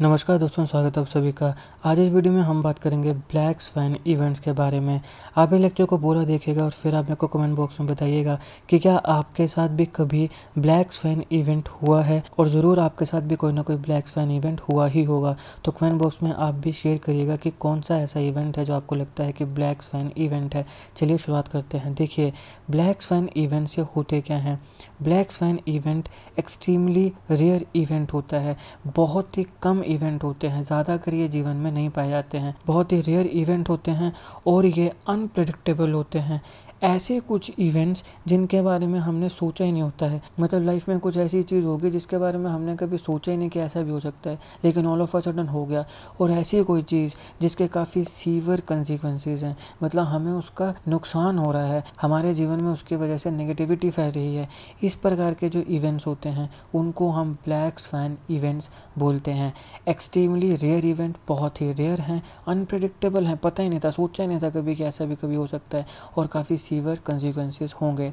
नमस्कार दोस्तों स्वागत है आप सभी का आज इस वीडियो में हम बात करेंगे ब्लैक स्वैन इवेंट्स के बारे में आप इस लेक्चर को पूरा देखेगा और फिर आप मेरे को कमेंट बॉक्स में बताइएगा कि क्या आपके साथ भी कभी ब्लैक स्वैन इवेंट हुआ है और ज़रूर आपके साथ भी कोई ना कोई ब्लैक स्वैन इवेंट हुआ ही होगा तो कमेंट बॉक्स में आप भी शेयर करिएगा कि कौन सा ऐसा इवेंट है जो आपको लगता है कि ब्लैक स्वैन इवेंट है चलिए शुरुआत करते हैं देखिए ब्लैक स्वैन इवेंट्स ये होते क्या हैं black swan event extremely rare event होता है बहुत ही कम इवेंट होते हैं ज़्यादा कर ये जीवन में नहीं पाए जाते हैं बहुत ही रेयर इवेंट होते हैं और ये अनप्रडिक्टेबल होते हैं ऐसे कुछ इवेंट्स जिनके बारे में हमने सोचा ही नहीं होता है मतलब लाइफ में कुछ ऐसी चीज़ होगी जिसके बारे में हमने कभी सोचा ही नहीं कि ऐसा भी हो सकता है लेकिन ऑल ऑफ अ सडन हो गया और ऐसी कोई चीज़ जिसके काफ़ी सीवर कंसिक्वेंसेज हैं मतलब हमें उसका नुकसान हो रहा है हमारे जीवन में उसकी वजह से नेगेटिविटी फैल रही है इस प्रकार के जो इवेंट्स होते हैं उनको हम ब्लैक स्वैन इवेंट्स बोलते हैं एक्सट्रीमली रेयर इवेंट बहुत ही रेयर हैं अनप्रडिक्टेबल हैं पता ही नहीं था सोचा ही नहीं था कभी कि ऐसा भी कभी हो सकता है और काफ़ी सीवर कंसिक्वेंसेस होंगे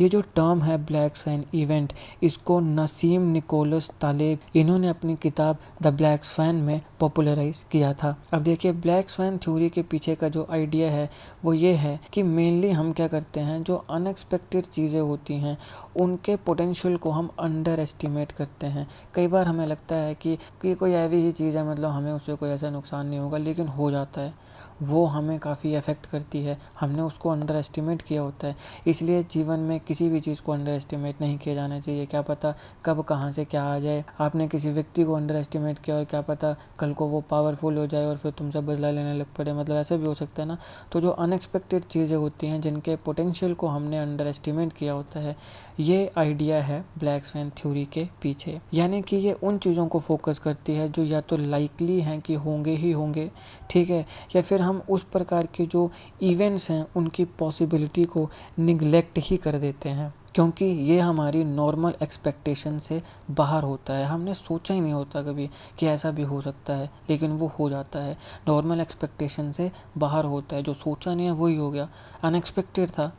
ये जो टर्म है ब्लैक स्वैन इवेंट इसको नसीम निकोलस तालेब इन्होंने अपनी किताब द ब्लैक स्वैन में पॉपुलराइज किया था अब देखिए ब्लैक स्वैन थ्योरी के पीछे का जो आइडिया है वो ये है कि मेनली हम क्या करते हैं जो अनएक्सपेक्टेड चीज़ें होती हैं उनके पोटेंशियल को हम अंडर एस्टिमेट करते हैं कई बार हमें लगता है कि, कि कोई ऐवी ही चीज़ है मतलब हमें उससे कोई ऐसा नुकसान नहीं होगा लेकिन हो जाता है वो हमें काफ़ी अफेक्ट करती है हमने उसको अंडर एस्टिमेट किया होता है इसलिए जीवन में किसी भी चीज़ को अंडर एस्टिमेट नहीं किया जाना चाहिए क्या पता कब कहाँ से क्या आ जाए आपने किसी व्यक्ति को अंडर एस्टिमेट किया और क्या पता कल को वो पावरफुल हो जाए और फिर तुमसे बदला लेने लग पड़े मतलब ऐसे भी हो सकता है ना तो जो अनएक्सपेक्टेड चीज़ें होती हैं जिनके पोटेंशियल को हमने अंडर एस्टिमेट किया होता है ये आइडिया है ब्लैक स्वैन थ्योरी के पीछे यानी कि ये उन चीज़ों को फोकस करती है जो या तो लाइकली हैं कि होंगे ही होंगे ठीक है या फिर हम उस प्रकार के जो इवेंट्स हैं उनकी पॉसिबिलिटी को निगलेक्ट ही कर देते हैं क्योंकि ये हमारी नॉर्मल एक्सपेक्टेशन से बाहर होता है हमने सोचा ही नहीं होता कभी कि ऐसा भी हो सकता है लेकिन वो हो जाता है नॉर्मल एक्सपेक्टेशन से बाहर होता है जो सोचा नहीं है वही हो गया अनएक्सपेक्टेड था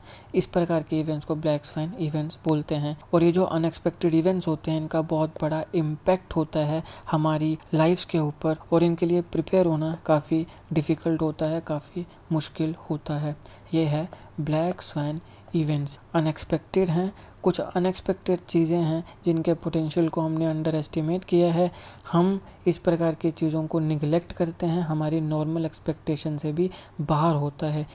इस प्रकार के इवेंट्स को ब्लैक स्वाइन इवेंट्स बोलते हैं और ये जो अनएक्सपेक्टेड इवेंट्स होते हैं इनका बहुत बड़ा इम्पैक्ट होता है हमारी लाइफ के ऊपर और इनके लिए प्रिपेयर होना काफ़ी डिफ़िकल्ट होता है काफ़ी मुश्किल होता है ये है ब्लैक स्वाइन इवेंट्स अनएक्सपेक्टेड हैं कुछ अनएक्सपेक्टेड चीज़ें हैं जिनके पोटेंशियल को हमने अंडर एस्टिमेट किया है हम इस प्रकार की चीज़ों को निगलेक्ट करते हैं हमारी नॉर्मल एक्सपेक्टेशन से भी बाहर होता है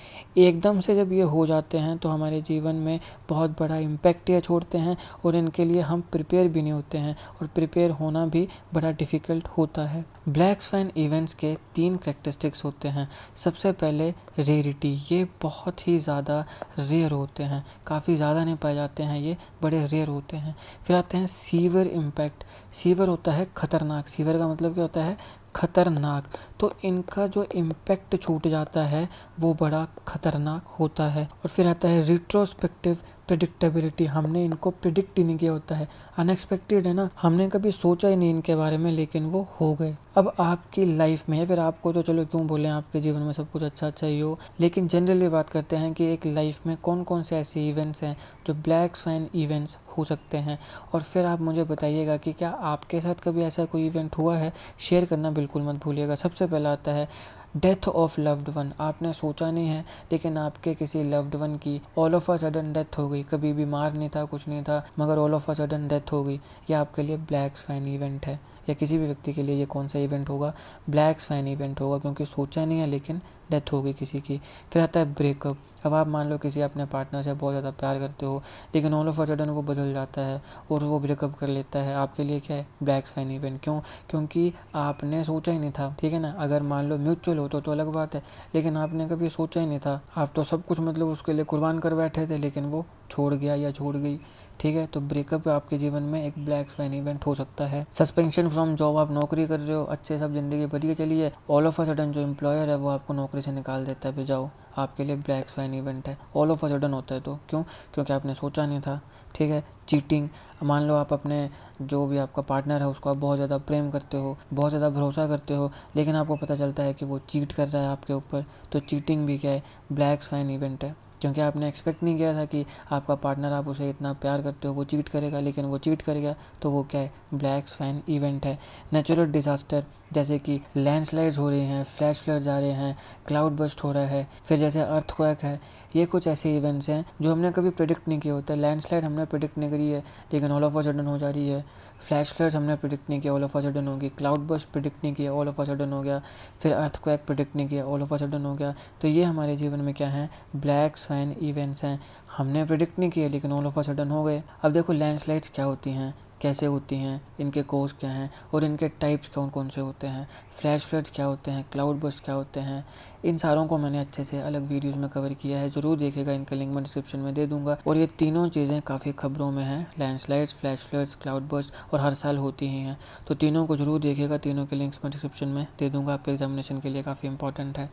एकदम से जब ये हो जाते हैं तो हमारे जीवन में बहुत बड़ा इम्पैक्ट ये छोड़ते हैं और इनके लिए हम प्रिपेयर भी नहीं होते हैं और प्रिपेयर होना भी बड़ा डिफ़िकल्ट होता है ब्लैक स्वैन इवेंट्स के तीन करेक्टरिस्टिक्स होते हैं सबसे पहले रेयरिटी ये बहुत ही ज़्यादा रेयर होते हैं काफ़ी ज़्यादा नहीं पाए जाते हैं ये बड़े रेयर होते हैं फिर आते हैं सीवर इम्पैक्ट सीवर होता है ख़तरनाक सीवर का मतलब मतलब क्या होता है ख़तरनाक तो इनका जो इम्पैक्ट छूट जाता है वो बड़ा ख़तरनाक होता है और फिर आता है रिट्रोस्पेक्टिव प्रिडिक्टेबिलिटी हमने इनको प्रिडिक्ट ही नहीं किया होता है अनएक्सपेक्टेड है ना हमने कभी सोचा ही नहीं इनके बारे में लेकिन वो हो गए अब आपकी लाइफ में या फिर आपको तो चलो क्यों बोले आपके जीवन में सब कुछ अच्छा अच्छा ही हो लेकिन जनरली बात करते हैं कि एक लाइफ में कौन कौन से ऐसे इवेंट्स हैं जो ब्लैक स्वैन इवेंट्स हो सकते हैं और फिर आप मुझे बताइएगा कि क्या आपके साथ कभी ऐसा कोई इवेंट हुआ है शेयर करना बिल्कुल मत भूलिएगा सबसे पहला आता है डेथ ऑफ लव्ड वन आपने सोचा नहीं है लेकिन आपके किसी लव्ड वन की all of a sudden death हो गई कभी बीमार नहीं था कुछ नहीं था मगर all of a sudden death हो गई यह आपके लिए ब्लैक स्वैन इवेंट है या किसी भी व्यक्ति के लिए ये कौन सा इवेंट होगा ब्लैक स्वैन इवेंट होगा क्योंकि सोचा नहीं है लेकिन डेथ हो गई किसी की फिर आता है ब्रेकअप अब आप मान लो किसी अपने पार्टनर से बहुत ज़्यादा प्यार करते हो लेकिन ऑल ऑफ अ सडन वो बदल जाता है और वो ब्रेकअप कर लेता है आपके लिए क्या है ब्लैक फैन इवेंट क्यों क्योंकि आपने सोचा ही नहीं था ठीक है ना अगर मान लो म्यूचुअल हो तो, तो अलग बात है लेकिन आपने कभी सोचा ही नहीं था आप तो सब कुछ मतलब उसके लिए कुर्बान कर बैठे थे लेकिन वो छोड़ गया या छोड़ गई ठीक है तो ब्रेकअप आपके जीवन में एक ब्लैक स्वाइन इवेंट हो सकता है सस्पेंशन फ्रॉम जॉब आप नौकरी कर रहे हो अच्छे सब जिंदगी बढ़िया चली है ऑल ऑफ अ सडन जो एम्प्लॉयर है वो आपको नौकरी से निकाल देता है जाओ आपके लिए ब्लैक स्वाइन इवेंट है ऑल ऑफ अ सडन होता है तो क्यों क्योंकि आपने सोचा नहीं था ठीक है चीटिंग मान लो आप अपने जो भी आपका पार्टनर है उसको आप बहुत ज़्यादा प्रेम करते हो बहुत ज़्यादा भरोसा करते हो लेकिन आपको पता चलता है कि वो चीट कर रहा है आपके ऊपर तो चीटिंग भी क्या है ब्लैक स्वैन इवेंट है क्योंकि आपने एक्सपेक्ट नहीं किया था कि आपका पार्टनर आप उसे इतना प्यार करते हो वो चीट करेगा लेकिन वो चीट करेगा तो वो क्या है ब्लैक फैन इवेंट है नेचुरल डिजास्टर जैसे कि लैंडस्लाइड्स हो रही हैं फ्लैश फ्लड्स आ रहे हैं क्लाउड बस्ट हो रहा है फिर जैसे अर्थक्वेक है ये कुछ ऐसे इवेंट्स हैं जो हमने कभी प्रिडिक्ट नहीं किया होता लैंडस्लाइड हमने प्रिडिक्ट नहीं करी है लेकिन ऑल ऑफ अ सडन हो जा रही है फ्लैश फ्लड्स हमने प्रिडिक्ट नहीं किया ऑल ऑफ अ सडन होगी क्लाउड बस्ट प्रिडिक्ट नहीं किया ऑल ऑफ अ सडन हो गया फिर अर्थक्वेक प्रिडिक्ट नहीं किया ऑल ऑफ अ सडन हो गया तो ये हमारे जीवन में क्या है ब्लैक स्वैन इवेंट्स हैं हमने प्रिडिक्ट नहीं किए लेकिन ऑल ऑफ अ सडन हो गए अब देखो लैंडस्लाइड्स क्या होती हैं कैसे होती हैं इनके कोर्स क्या हैं और इनके टाइप्स कौन कौन से होते हैं फ्लैश फ्लड्स क्या होते हैं क्लाउड बस क्या होते हैं इन सारों को मैंने अच्छे से अलग वीडियोस में कवर किया है ज़रूर देखेगा इनका लिंक मैं डिस्क्रिप्शन में दे दूंगा और ये तीनों चीज़ें काफ़ी खबरों में हैं लैंडस्लाइड्स फ्लैश फ्लड्स क्लाउड बस और हर साल होती ही हैं तो तीनों को ज़रूर देखेगा तीनों के लिंक्स मैं डिस्क्रिप्शन में दे दूंगा आपके एग्जामिनेशन के लिए काफ़ी इंपॉर्टेंट है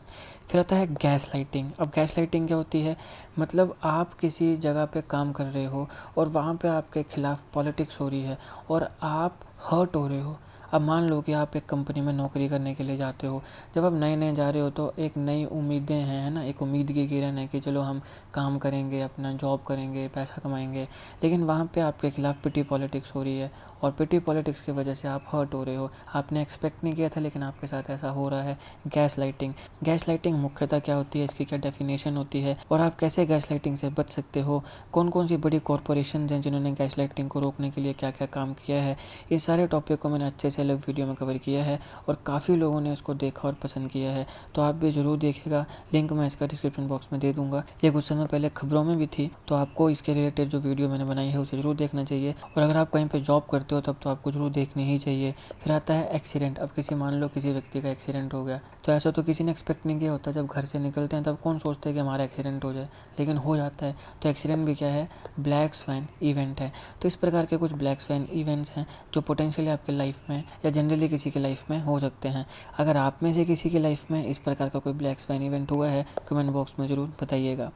फिर आता है गैस लाइटिंग अब गैस लाइटिंग क्या होती है मतलब आप किसी जगह पे काम कर रहे हो और वहाँ पे आपके खिलाफ पॉलिटिक्स हो रही है और आप हर्ट हो रहे हो अब मान लो कि आप एक कंपनी में नौकरी करने के लिए जाते हो जब आप नए नए जा रहे हो तो एक नई उम्मीदें हैं है ना एक उम्मीद की किरण है कि चलो हम काम करेंगे अपना जॉब करेंगे पैसा कमाएंगे लेकिन वहाँ पे आपके खिलाफ़ पिटी पॉलिटिक्स हो रही है और पिटी पॉलिटिक्स की वजह से आप हर्ट हो रहे हो आपने एक्सपेक्ट नहीं किया था लेकिन आपके साथ ऐसा हो रहा है गैस लाइटिंग गैस लाइटिंग मुख्यतः क्या होती है इसकी क्या डेफिनेशन होती है और आप कैसे गैस लाइटिंग से बच सकते हो कौन कौन सी बड़ी कॉरपोरेशन हैं जिन्होंने गैस लाइटिंग को रोकने के लिए क्या क्या काम किया है ये सारे टॉपिक को मैंने अच्छे से अलग वीडियो में कवर किया है और काफ़ी लोगों ने उसको देखा और पसंद किया है तो आप भी ज़रूर देखेगा लिंक मैं इसका डिस्क्रिप्शन बॉक्स में दे दूंगा ये कुछ समय पहले खबरों में भी थी तो आपको इसके रिलेटेड जो वीडियो मैंने बनाई है उसे ज़रूर देखना चाहिए और अगर आप कहीं पर जॉब करते करते हो तब तो आपको जरूर देखनी ही चाहिए फिर आता है एक्सीडेंट अब किसी मान लो किसी व्यक्ति का एक्सीडेंट हो गया तो ऐसा तो किसी ने एक्सपेक्ट नहीं किया होता जब घर से निकलते हैं तब कौन सोचते हैं कि हमारा एक्सीडेंट हो जाए लेकिन हो जाता है तो एक्सीडेंट भी क्या है ब्लैक स्वैन इवेंट है तो इस प्रकार के कुछ ब्लैक स्वैन इवेंट्स हैं जो पोटेंशियली आपके लाइफ में या जनरली किसी के लाइफ में हो सकते हैं अगर आप में से किसी की लाइफ में इस प्रकार का कोई ब्लैक स्वैन इवेंट हुआ है कमेंट बॉक्स में ज़रूर बताइएगा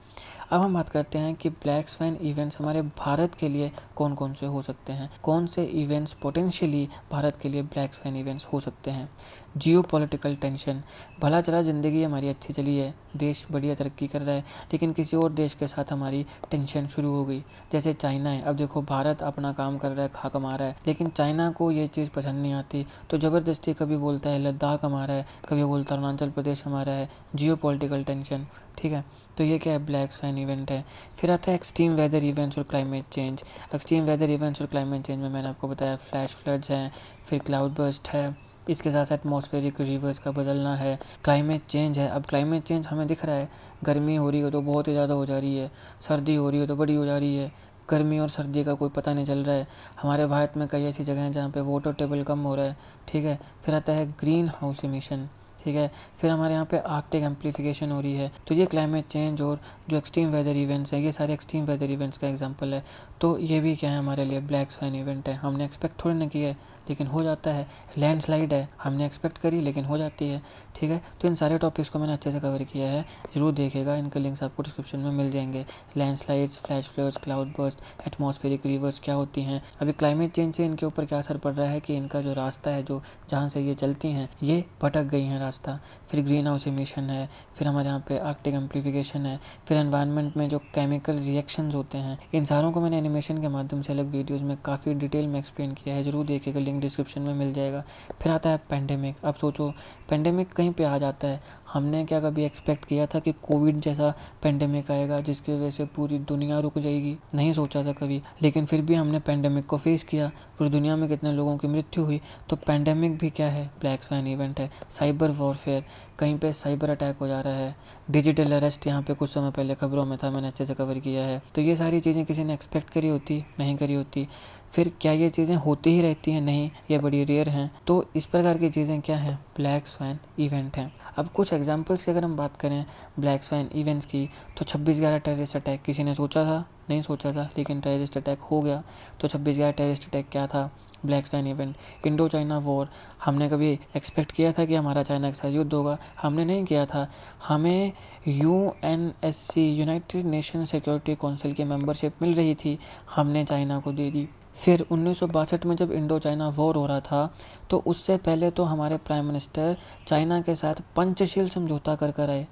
अब हम बात करते हैं कि ब्लैक स्वैन इवेंट्स हमारे भारत के लिए कौन कौन से हो सकते हैं कौन से इवेंट्स पोटेंशियली भारत के लिए ब्लैक स्वैन इवेंट्स हो सकते हैं जियो पोलिटिकल टेंशन भला चला ज़िंदगी हमारी अच्छी चली है देश बढ़िया तरक्की कर रहा है लेकिन किसी और देश के साथ हमारी टेंशन शुरू हो गई जैसे चाइना है अब देखो भारत अपना काम कर रहा है खा कमा रहा है लेकिन चाइना को ये चीज़ पसंद नहीं आती तो ज़बरदस्ती कभी बोलता है लद्दाख हमारा है कभी बोलता है अरुणाचल प्रदेश हमारा है जियो पोलिटिकल टेंशन ठीक है तो ये क्या है ब्लैक स्वाइन इवेंट है फिर आता है एक्सट्रीम वेदर इवेंट्स और climate change extreme weather events और क्लाइमेट चेंज में मैंने आपको बताया फ्लैश फ्लड्स हैं फिर क्लाउड बस्ट है इसके साथ एटमॉस्फेरिक रिवर्स का बदलना है क्लाइमेट चेंज है अब क्लाइमेट चेंज हमें दिख रहा है गर्मी हो रही हो तो बहुत ही ज़्यादा हो जा रही है सर्दी हो रही हो तो बड़ी हो जा रही है गर्मी और सर्दी का कोई पता नहीं चल रहा है हमारे भारत में कई ऐसी जगह हैं जहाँ पे वाटर टेबल कम हो रहा है ठीक है फिर आता है ग्रीन हाउस इमिशन ठीक है फिर हमारे यहाँ पे आर्कटिक एम्पलीफिकेशन हो रही है तो ये क्लाइमेट चेंज और जो एक्सट्रीम वेदर इवेंट्स हैं ये सारे एक्सट्रीम वेदर इवेंट्स का एग्जाम्पल है तो ये भी क्या है हमारे लिए ब्लैक स्वाइन इवेंट है हमने एक्सपेक्ट थोड़ी ना किया है लेकिन हो जाता है लैंडस्लाइड है हमने एक्सपेक्ट करी लेकिन हो जाती है ठीक है तो इन सारे टॉपिक्स को मैंने अच्छे से कवर किया है ज़रूर देखेगा इनके लिंक्स आपको डिस्क्रिप्शन में मिल जाएंगे landslides flash floods cloud burst atmospheric rivers क्या होती हैं अभी क्लाइमेट चेंज से इनके ऊपर क्या असर पड़ रहा है कि इनका जो रास्ता है जो जहाँ से ये चलती हैं ये भटक गई हैं रास्ता फिर ग्रीन हाउस इमिशन है फिर हमारे यहाँ पे आर्टिक एम्पलीफिकेशन है फिर एनवायरनमेंट में जो केमिकल रिएक्शंस होते हैं इन सारों को मैंने एनिमेशन के माध्यम से अलग वीडियोज़ में काफ़ी डिटेल में एक्सप्लेन किया है ज़रूर देखेगा लिंक लिंक डिस्क्रिप्शन में मिल जाएगा फिर आता है पेंडेमिक अब सोचो पेंडेमिक कहीं पे आ जाता है हमने क्या कभी एक्सपेक्ट किया था कि कोविड जैसा पेंडेमिक आएगा जिसकी वजह से पूरी दुनिया रुक जाएगी नहीं सोचा था कभी लेकिन फिर भी हमने पेंडेमिक को फेस किया पूरी दुनिया में कितने लोगों की मृत्यु हुई तो पेंडेमिक भी क्या है ब्लैक स्वैन इवेंट है साइबर वॉरफेयर कहीं पे साइबर अटैक हो जा रहा है डिजिटल अरेस्ट यहाँ पे कुछ समय पहले खबरों में था मैंने अच्छे से कवर किया है तो ये सारी चीज़ें किसी ने एक्सपेक्ट करी होती नहीं करी होती फिर क्या ये चीज़ें होती ही रहती हैं नहीं ये बड़ी रेयर हैं तो इस प्रकार की चीज़ें क्या हैं ब्लैक स्वैन इवेंट हैं अब कुछ एग्जाम्पल्स की अगर हम बात करें ब्लैक स्वैन इवेंट्स की तो छब्बीस ग्यारह टेररिस्ट अटैक किसी ने सोचा था नहीं सोचा था लेकिन टेररिस्ट अटैक हो गया तो छब्बीस ग्यारह टेररिस्ट अटैक क्या था black swan event Indo China war हमने कभी एक्सपेक्ट किया था कि हमारा चाइना के साथ युद्ध होगा हमने नहीं किया था हमें U N S C United Nation Security Council की मेंबरशिप मिल रही थी हमने चाइना को दे दी फिर उन्नीस में जब इंडो चाइना वॉर हो रहा था तो उससे पहले तो हमारे प्राइम मिनिस्टर चाइना के साथ पंचशील समझौता कर कर आए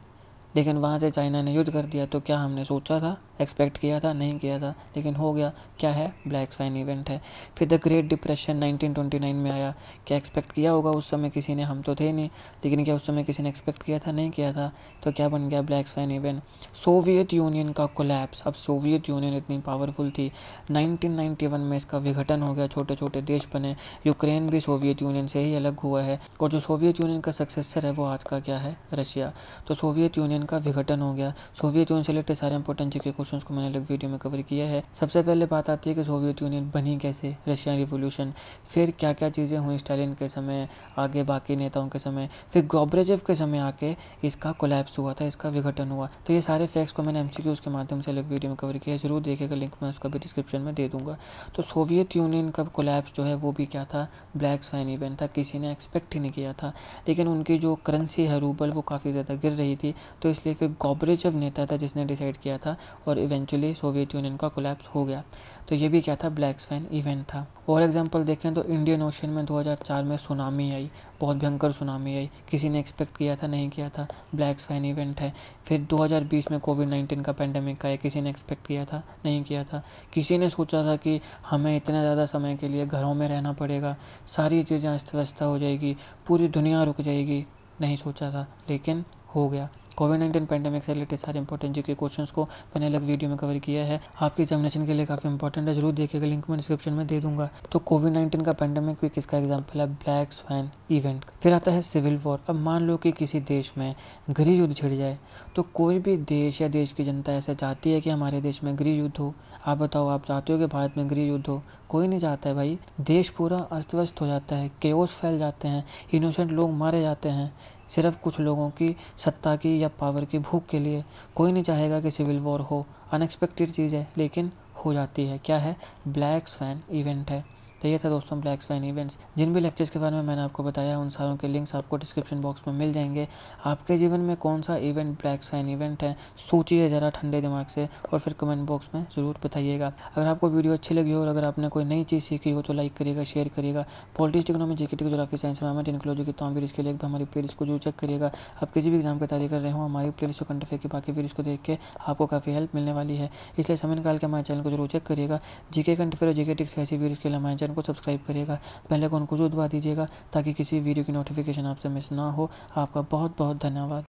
लेकिन वहाँ से चाइना ने युद्ध कर दिया तो क्या हमने सोचा था एक्सपेक्ट किया था नहीं किया था लेकिन हो गया क्या है ब्लैक स्वाइन इवेंट है फिर द ग्रेट डिप्रेशन 1929 में आया क्या एक्सपेक्ट किया होगा उस समय किसी ने हम तो थे नहीं लेकिन क्या उस समय किसी ने एक्सपेक्ट किया था नहीं किया था तो क्या बन गया black swan event Soviet Union का कोलैप्स अब सोवियत यूनियन इतनी पावरफुल थी 1991 में इसका विघटन हो गया छोटे छोटे देश बने यूक्रेन भी सोवियत यूनियन से ही अलग हुआ है और जो सोवियत यूनियन का सक्सेसर है वो आज का क्या है रशिया तो सोवियत यूनियन का विघटन हो गया सोवियत यूनियन से रिलेटेड सारे इंपॉर्टेंट चीज़ के कुछ क्वेश्चन को मैंने अलग वीडियो में कवर किया है सबसे पहले बात आती है कि सोवियत यूनियन बनी कैसे रशियन रिवोल्यूशन फिर क्या क्या चीज़ें हुई स्टालिन के समय आगे बाकी नेताओं के समय फिर गोब्रेजेव के समय आके इसका कोलैप्स हुआ था इसका विघटन हुआ तो ये सारे फैक्ट्स को मैंने एम के माध्यम से अलग वीडियो में कवर किया है जरूर देखेगा लिंक मैं उसका भी डिस्क्रिप्शन में दे दूंगा तो सोवियत यूनियन का कोलैप्स जो है वो भी क्या था ब्लैक स्वाइन इवेंट था किसी ने एक्सपेक्ट ही नहीं किया था लेकिन उनकी जो करेंसी है रूबल वो काफ़ी ज़्यादा गिर रही थी तो इसलिए फिर गोब्रेजव नेता था जिसने डिसाइड किया था और और इवेंचुअली सोवियत यूनियन का कोलैप्स हो गया तो ये भी क्या था ब्लैक स्वैन इवेंट था और एग्जांपल देखें तो इंडियन ओशन में 2004 में सुनामी आई बहुत भयंकर सुनामी आई किसी ने एक्सपेक्ट किया था नहीं किया था ब्लैक स्वैन इवेंट है फिर 2020 में कोविड 19 का पेंडेमिक आया किसी ने एक्सपेक्ट किया था नहीं किया था किसी ने सोचा था कि हमें इतना ज़्यादा समय के लिए घरों में रहना पड़ेगा सारी चीज़ें अस्त व्यवस्था हो जाएगी पूरी दुनिया रुक जाएगी नहीं सोचा था लेकिन हो गया कोविड नाइन्टीन पेंडेमिक से रिलेटेड सारे इंपॉर्टेंट जी के क्वेश्चन को मैंने अलग वीडियो में कवर किया है आपके एग्जामिनेशन के लिए काफ़ी इंपॉर्टेंट है जरूर देखिएगा लिंक मैं डिस्क्रिप्शन में दे दूंगा तो कोविड नाइन्टीन का पेंडेमिक भी किसका एग्जाम्पल है ब्लैक स्वाइन इवेंट फिर आता है सिविल वॉर अब मान लो कि किसी देश में गृह युद्ध छिड़ जाए तो कोई भी देश या देश की जनता ऐसा चाहती है कि हमारे देश में गृह युद्ध हो आप बताओ आप चाहते हो कि भारत में गृह युद्ध हो कोई नहीं चाहता है भाई देश पूरा अस्त व्यस्त हो जाता है केओस फैल जाते हैं इनोसेंट लोग मारे जाते हैं सिर्फ कुछ लोगों की सत्ता की या पावर की भूख के लिए कोई नहीं चाहेगा कि सिविल वॉर हो अनएक्सपेक्टेड चीज़ है लेकिन हो जाती है क्या है ब्लैक स्वैन इवेंट है तो ये था दोस्तों ब्लैक स्वाइन इवेंट्स जिन भी लेक्चर्स के बारे में मैंने आपको बताया उन सारों के लिंक्स आपको डिस्क्रिप्शन बॉक्स में मिल जाएंगे आपके जीवन में कौन सा इवेंट ब्लैक स्वाइन इवेंट है सोचिए ज़रा ठंडे दिमाग से और फिर कमेंट बॉक्स में ज़रूर बताइएगा अगर आपको वीडियो अच्छी लगी हो और अगर आपने कोई नई चीज़ सीखी हो तो लाइक करिएगा शेयर करिएगा politics economy GK geography science मैमेंट इनक्लोजी की तमाम वीडियो के लिए हमारी प्लेलिस्ट को जरूर चेक करिएगा आप किसी भी एग्जाम की तैयारी कर रहे हो हमारी प्लेलिस्ट और कंटेफे की बाकी वीडियो को देख के आपको काफ़ी हेल्प मिलने वाली है इसलिए समय निकाल के हमारे चैनल को जरूर चेक करिएगा जीके कंटफे और जीके टिक्स ऐसी वीडियो के लिए हमारे चैनल चैनल को सब्सक्राइब करिएगा पहले कौन को जो दबा दीजिएगा ताकि किसी वीडियो की नोटिफिकेशन आपसे मिस ना हो आपका बहुत बहुत धन्यवाद